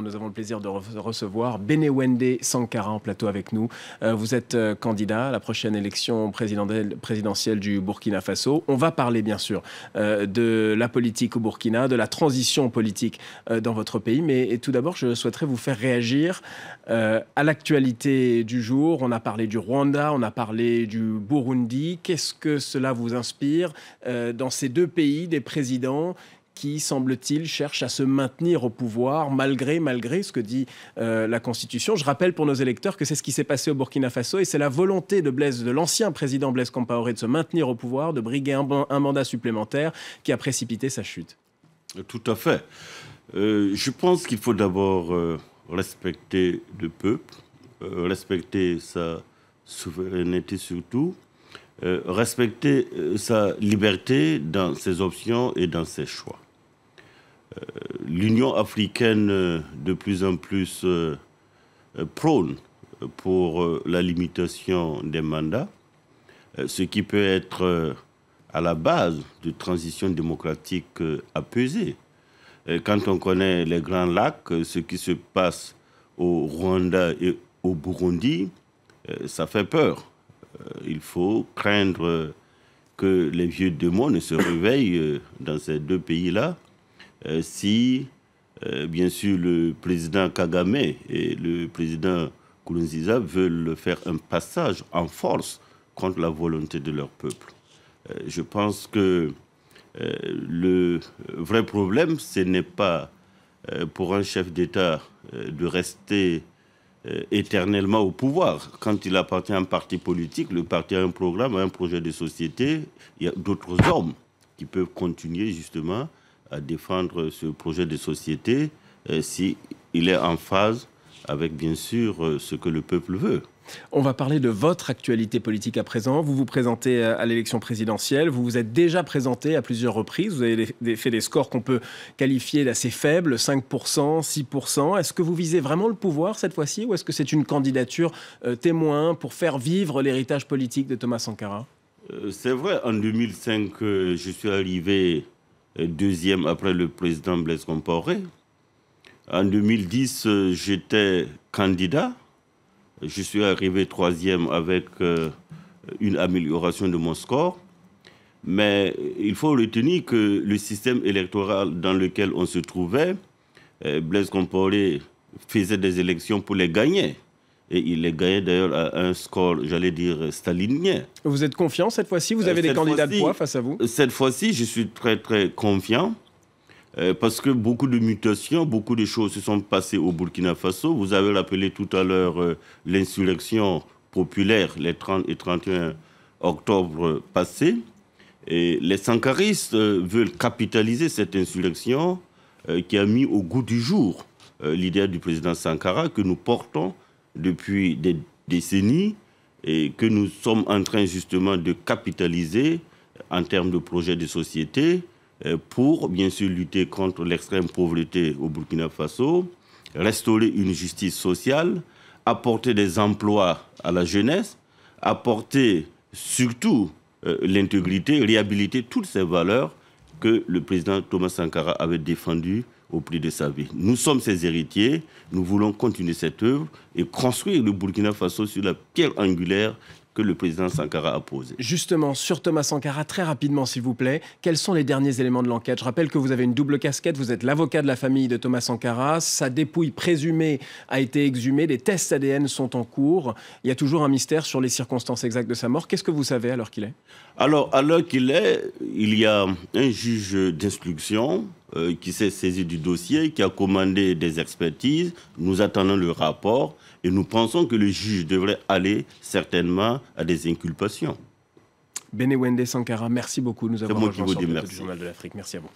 nous avons le plaisir de recevoir recevoir Wende Sankara en plateau avec nous. Euh, vous êtes euh, candidat à la prochaine élection présidentielle du Burkina Faso. On va parler bien sûr euh, de la politique au Burkina, de la transition politique dans votre pays, mais tout d'abord je souhaiterais vous faire réagir à l'actualité du jour. On a parlé du Rwanda, on a parlé du Burundi. Qu'est-ce que cela vous inspire dans ces deux pays, des présidents qui, semble-t-il, cherche à se maintenir au pouvoir malgré, malgré ce que dit euh, la Constitution. Je rappelle pour nos électeurs que c'est ce qui s'est passé au Burkina Faso et c'est la volonté de Blaise, de l'ancien président Blaise Compaoré de se maintenir au pouvoir, de briguer un, mandat supplémentaire qui a précipité sa chute. Tout à fait. Euh, je pense qu'il faut d'abord euh, respecter le peuple, respecter sa souveraineté surtout, respecter sa liberté dans ses options et dans ses choix. Euh, l'Union africaine euh, de plus en plus euh, prône pour la limitation des mandats, ce qui peut être à la base de transition démocratique apaisée. Quand on connaît les Grands Lacs, ce qui se passe au Rwanda et au Burundi, ça fait peur. Il faut craindre que les vieux démons ne se réveillent dans ces deux pays-là euh, si, euh, bien sûr, le président Kagame et le président Kourouziza veulent faire un passage en force contre la volonté de leur peuple. Euh, je pense que le vrai problème, ce n'est pas pour un chef d'État de rester éternellement au pouvoir. Quand il appartient à un parti politique, le parti a un programme, un projet de société, il y a d'autres hommes qui peuvent continuer justement à défendre ce projet de société s'il euh, si il est en phase avec bien sûr euh, ce que le peuple veut. On va parler de votre actualité politique à présent. Vous vous présentez euh, à l'élection présidentielle, vous vous êtes déjà présenté à plusieurs reprises, vous avez fait des scores qu'on peut qualifier d'assez faibles, 5%, 6%. Est-ce que vous visez vraiment le pouvoir cette fois-ci ou est-ce que c'est une candidature témoin pour faire vivre l'héritage politique de Thomas Sankara C'est vrai, en 2005, je suis arrivé euh, deuxième après le président Blaise Compaoré. En 2010, euh, j'étais candidat. Je suis arrivé troisième avec euh, une amélioration de mon score. Mais il faut retenir que le système électoral dans lequel on se trouvait, Blaise Compaoré faisait des élections pour les gagner et il est gagné d'ailleurs à un score, j'allais dire, stalinien. Vous êtes confiant cette fois-ci Vous euh, avez des candidats de poids face à vous Cette fois-ci, je suis très très confiant. Euh, parce que beaucoup de mutations, beaucoup de choses se sont passées au Burkina Faso. Vous avez rappelé tout à l'heure euh, l'insurrection populaire les 30 et 31 octobre passés. Et les sankaristes veulent capitaliser cette insurrection qui a mis au goût du jour l'idée du président Sankara que nous portons depuis des décennies et que nous sommes en train justement de capitaliser en termes de projets de société euh, pour bien sûr lutter contre l'extrême pauvreté au Burkina Faso, restaurer une justice sociale, apporter des emplois à la jeunesse, apporter surtout euh, l'intégrité, réhabiliter toutes ces valeurs que le président Thomas Sankara avait défendues au prix de sa vie. Nous sommes ses héritiers, nous voulons continuer cette œuvre et construire le Burkina Faso sur la pierre angulaire que le président Sankara a posée. Justement, sur Thomas Sankara, très rapidement s'il vous plaît, quels sont les derniers éléments de l'enquête Je rappelle que vous avez une double casquette, vous êtes l'avocat de la famille de Thomas Sankara, sa dépouille présumée a été exhumée, les tests ADN sont en cours, il y a toujours un mystère sur les circonstances exactes de sa mort. Qu'est-ce que vous savez à l'heure qu'il est Alors, à l'heure qu'il est, il y a un juge d'instruction euh, qui s'est saisi du dossier, qui a commandé des expertises. Nous attendons le rapport et nous pensons que le juge devrait aller certainement à des inculpations. Wende Sankara, merci beaucoup. Nous avons rejoints sur Journal de l'Afrique. Merci à vous.